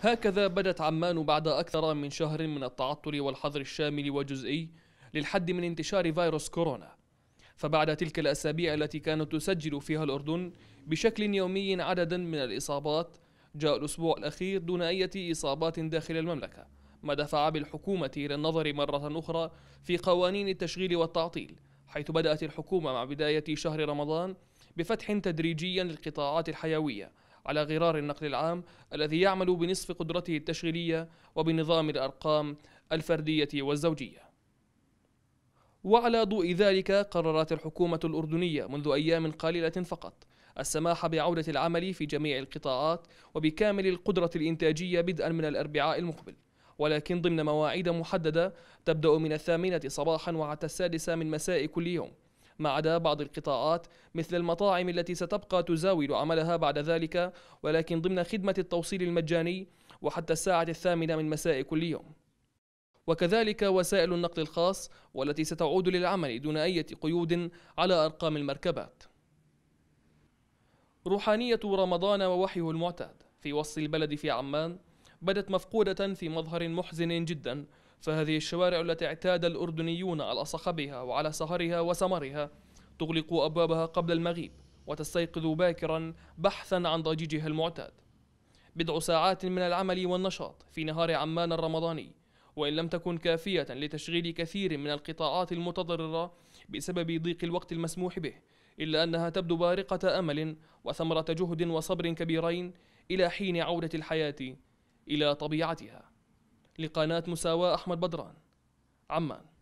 هكذا بدت عمان بعد أكثر من شهر من التعطل والحظر الشامل وجزئي للحد من انتشار فيروس كورونا فبعد تلك الأسابيع التي كانت تسجل فيها الأردن بشكل يومي عددا من الإصابات جاء الأسبوع الأخير دون أي إصابات داخل المملكة ما دفع بالحكومة إلى النظر مرة أخرى في قوانين التشغيل والتعطيل حيث بدأت الحكومة مع بداية شهر رمضان بفتح تدريجيا للقطاعات الحيوية على غرار النقل العام الذي يعمل بنصف قدرته التشغيلية وبنظام الأرقام الفردية والزوجية وعلى ضوء ذلك قررت الحكومة الأردنية منذ أيام قليلة فقط السماح بعودة العمل في جميع القطاعات وبكامل القدرة الإنتاجية بدءا من الأربعاء المقبل ولكن ضمن مواعيد محددة تبدأ من الثامنة صباحا وحتى السادسة من مساء كل يوم ما عدا بعض القطاعات مثل المطاعم التي ستبقى تزاول عملها بعد ذلك ولكن ضمن خدمة التوصيل المجاني وحتى الساعة الثامنة من مساء كل يوم وكذلك وسائل النقل الخاص والتي ستعود للعمل دون أي قيود على أرقام المركبات روحانية رمضان ووحيه المعتاد في وسط البلد في عمان بدت مفقودة في مظهر محزن جدا فهذه الشوارع التي اعتاد الأردنيون على صخبها وعلى سهرها وسمرها تغلق أبوابها قبل المغيب وتستيقظ باكرا بحثا عن ضجيجها المعتاد بضع ساعات من العمل والنشاط في نهار عمان الرمضاني وإن لم تكن كافية لتشغيل كثير من القطاعات المتضررة بسبب ضيق الوقت المسموح به إلا أنها تبدو بارقة أمل وثمرة جهد وصبر كبيرين إلى حين عودة الحياة إلى طبيعتها لقناة مساواة أحمد بدران عمان